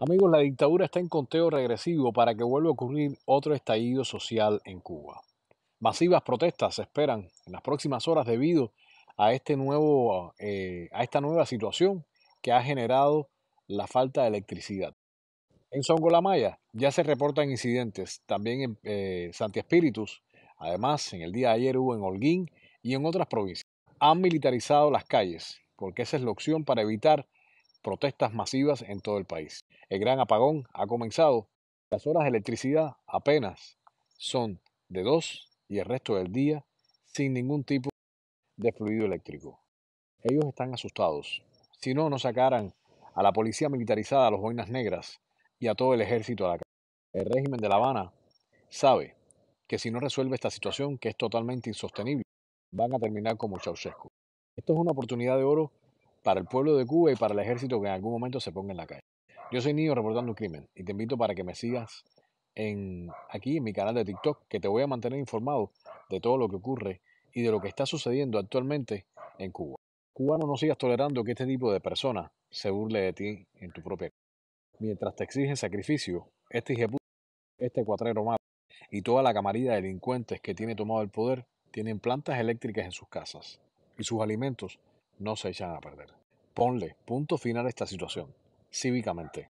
Amigos, la dictadura está en conteo regresivo para que vuelva a ocurrir otro estallido social en Cuba. Masivas protestas se esperan en las próximas horas debido a, este nuevo, eh, a esta nueva situación que ha generado la falta de electricidad. En Songolamaya ya se reportan incidentes, también en eh, Santi Espíritus, además en el día de ayer hubo en Holguín y en otras provincias. Han militarizado las calles porque esa es la opción para evitar protestas masivas en todo el país. El gran apagón ha comenzado. Las horas de electricidad apenas son de dos y el resto del día sin ningún tipo de fluido eléctrico. Ellos están asustados. Si no, no sacaran a la policía militarizada, a los boinas negras y a todo el ejército a la calle. El régimen de La Habana sabe que si no resuelve esta situación, que es totalmente insostenible, van a terminar como Ceausescu. Esto es una oportunidad de oro para el pueblo de Cuba y para el ejército que en algún momento se ponga en la calle. Yo soy Niño reportando un crimen y te invito para que me sigas en, aquí en mi canal de TikTok, que te voy a mantener informado de todo lo que ocurre y de lo que está sucediendo actualmente en Cuba. Cubano, no sigas tolerando que este tipo de persona se burle de ti en tu propia casa. Mientras te exigen sacrificio, este hijo este cuatrero malo y toda la camarilla de delincuentes que tiene tomado el poder tienen plantas eléctricas en sus casas y sus alimentos no se echan a perder. Ponle punto final a esta situación, cívicamente.